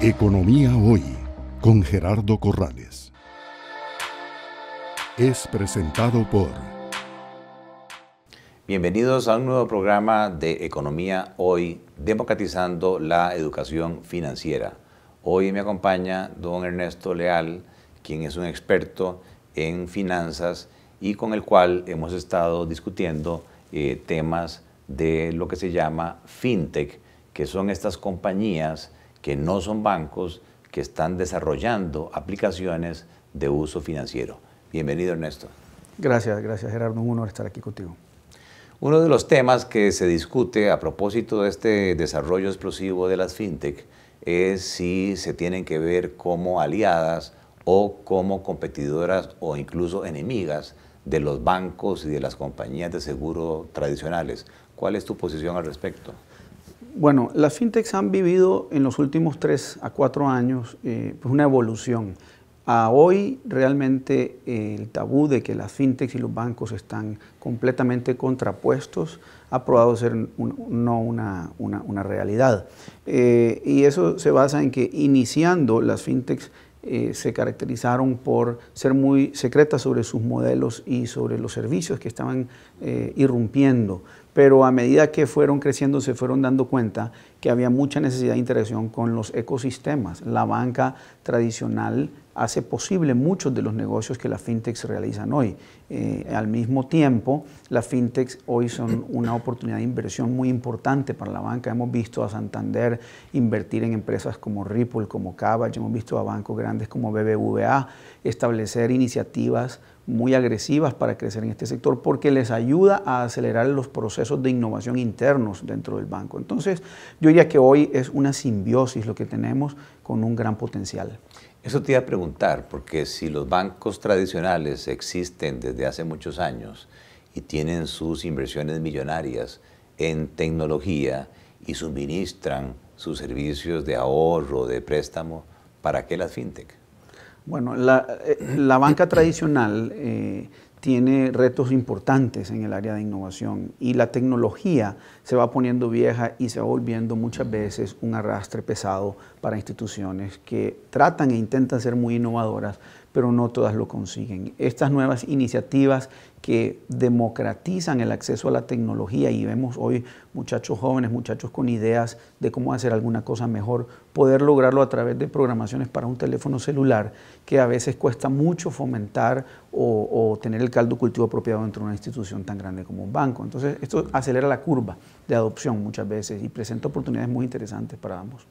Economía Hoy con Gerardo Corrales. Es presentado por... Bienvenidos a un nuevo programa de Economía Hoy, democratizando la educación financiera. Hoy me acompaña don Ernesto Leal, quien es un experto en finanzas y con el cual hemos estado discutiendo eh, temas de lo que se llama fintech, que son estas compañías que no son bancos que están desarrollando aplicaciones de uso financiero. Bienvenido, Ernesto. Gracias, gracias, Gerardo. Un honor estar aquí contigo. Uno de los temas que se discute a propósito de este desarrollo explosivo de las fintech es si se tienen que ver como aliadas o como competidoras o incluso enemigas de los bancos y de las compañías de seguro tradicionales. ¿Cuál es tu posición al respecto? Bueno, las fintechs han vivido en los últimos tres a cuatro años eh, pues una evolución. A hoy realmente eh, el tabú de que las fintechs y los bancos están completamente contrapuestos ha probado ser no una, realidad. Eh, y eso se basa en que iniciando las fintechs eh, se caracterizaron por ser muy secretas sobre sus modelos y sobre los servicios que estaban eh, irrumpiendo. Pero a medida que fueron creciendo se fueron dando cuenta que había mucha necesidad de interacción con los ecosistemas. La banca tradicional hace posible muchos de los negocios que las fintechs realizan hoy. Eh, al mismo tiempo, las fintechs hoy son una oportunidad de inversión muy importante para la banca. Hemos visto a Santander invertir en empresas como Ripple, como Cabbage, hemos visto a bancos grandes como BBVA establecer iniciativas muy agresivas para crecer en este sector porque les ayuda a acelerar los procesos de innovación internos dentro del banco. Entonces, yo diría que hoy es una simbiosis lo que tenemos con un gran potencial. Eso te iba a preguntar, porque si los bancos tradicionales existen desde hace muchos años y tienen sus inversiones millonarias en tecnología y suministran sus servicios de ahorro, de préstamo, ¿para qué las fintech? Bueno, la, eh, banca tradicional eh, tiene retos importantes en el área de innovación y la tecnología se va poniendo vieja y se va volviendo muchas veces un arrastre pesado para instituciones que tratan e intentan ser muy innovadoras, pero no todas lo consiguen. Estas nuevas iniciativas que democratizan el acceso a la tecnología y vemos hoy muchachos jóvenes, muchachos con ideas de cómo hacer alguna cosa mejor, poder lograrlo a través de programaciones para un teléfono celular, que a veces cuesta mucho fomentar o, tener el caldo cultivo apropiado dentro de una institución tan grande como un banco. Entonces, esto acelera la curva de adopción muchas veces y presenta oportunidades muy interesantes para ambos.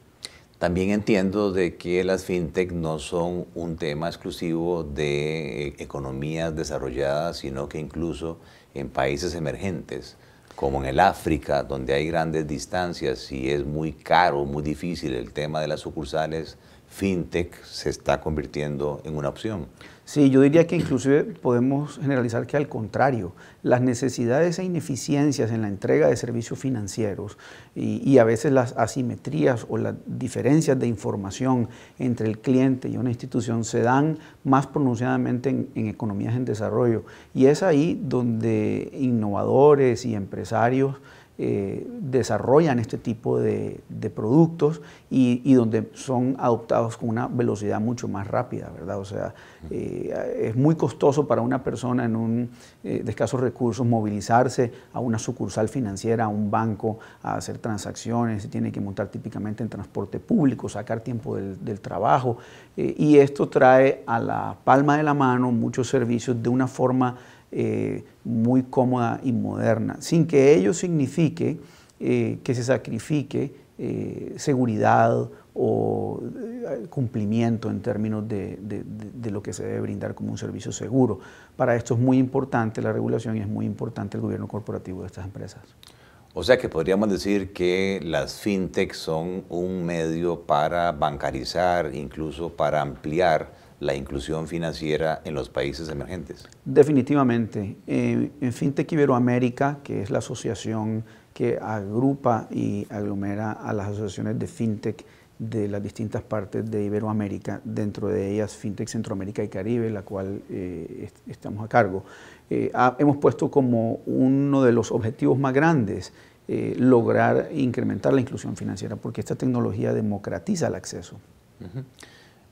También entiendo de que las fintech no son un tema exclusivo de eh, economías desarrolladas, sino que incluso en países emergentes, como en el África, donde hay grandes distancias y es muy caro, muy difícil el tema de las sucursales fintech se está convirtiendo en una opción. Sí, yo diría que inclusive podemos generalizar que al contrario, las necesidades e ineficiencias en la entrega de servicios financieros y, a veces las asimetrías o las diferencias de información entre el cliente y una institución se dan más pronunciadamente en economías en desarrollo. Y es ahí donde innovadores y empresarios eh, desarrollan este tipo de, productos y, donde son adoptados con una velocidad mucho más rápida, ¿verdad? O sea, eh, es muy costoso para una persona en un, eh, de escasos recursos movilizarse a una sucursal financiera, a un banco, a hacer transacciones, se tiene que montar típicamente en transporte público, sacar tiempo del trabajo y esto trae a la palma de la mano muchos servicios de una forma eh, muy cómoda y moderna, sin que ello signifique eh, que se sacrifique eh, seguridad o cumplimiento en términos de, lo que se debe brindar como un servicio seguro. Para esto es muy importante la regulación y es muy importante el gobierno corporativo de estas empresas. O sea que podríamos decir que las fintechs son un medio para bancarizar, incluso para ampliar la inclusión financiera en los países emergentes? Definitivamente. Eh, en FinTech Iberoamérica, que es la asociación que agrupa y aglomera a las asociaciones de FinTech de las distintas partes de Iberoamérica, dentro de ellas FinTech Centroamérica y Caribe, la cual eh, estamos a cargo. Eh, hemos puesto como uno de los objetivos más grandes lograr incrementar la inclusión financiera, porque esta tecnología democratiza el acceso.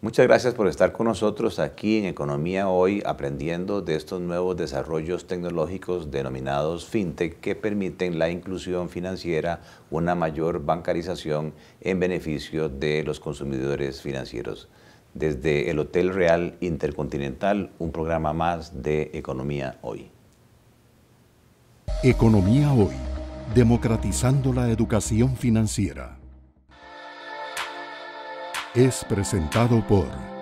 Muchas gracias por estar con nosotros aquí en Economía Hoy aprendiendo de estos nuevos desarrollos tecnológicos denominados fintech que permiten la inclusión financiera, una mayor bancarización en beneficio de los consumidores financieros. Desde el Hotel Real Intercontinental, un programa más de Economía Hoy. Economía Hoy, democratizando la educación financiera es presentado por